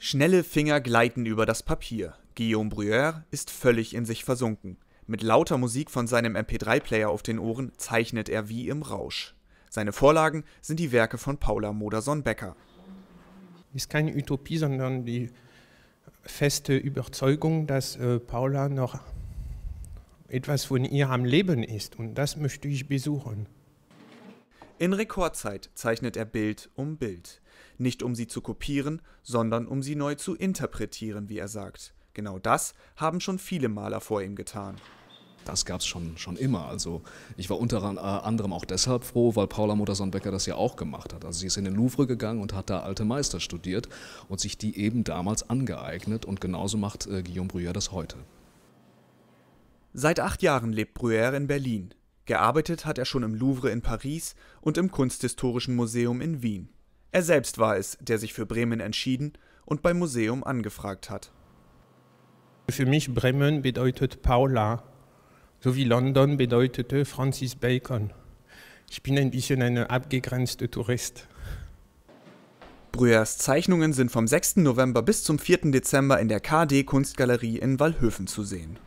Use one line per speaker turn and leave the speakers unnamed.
Schnelle Finger gleiten über das Papier. Guillaume Bruyère ist völlig in sich versunken. Mit lauter Musik von seinem MP3-Player auf den Ohren zeichnet er wie im Rausch. Seine Vorlagen sind die Werke von Paula moderson becker
Ist keine Utopie, sondern die feste Überzeugung, dass äh, Paula noch etwas von ihrem Leben ist. Und das möchte ich besuchen.
In Rekordzeit zeichnet er Bild um Bild. Nicht um sie zu kopieren, sondern um sie neu zu interpretieren, wie er sagt. Genau das
haben schon viele Maler vor ihm getan. Das gab es schon, schon immer. Also ich war unter äh, anderem auch deshalb froh, weil Paula Modersohn-Becker das ja auch gemacht hat. Also sie ist in den Louvre gegangen und hat da alte Meister studiert und sich die eben damals angeeignet. Und genauso macht äh, Guillaume Bruyère das heute. Seit acht Jahren lebt Bruyère in Berlin.
Gearbeitet hat er schon im Louvre in Paris und im Kunsthistorischen Museum in Wien. Er selbst war es, der sich für Bremen entschieden und beim Museum angefragt hat.
Für mich Bremen bedeutet Paula, so wie London bedeutete Francis Bacon. Ich bin ein bisschen ein abgegrenzter Tourist.
Brüers Zeichnungen sind vom 6. November bis zum 4. Dezember in der KD Kunstgalerie in Wallhöfen zu sehen.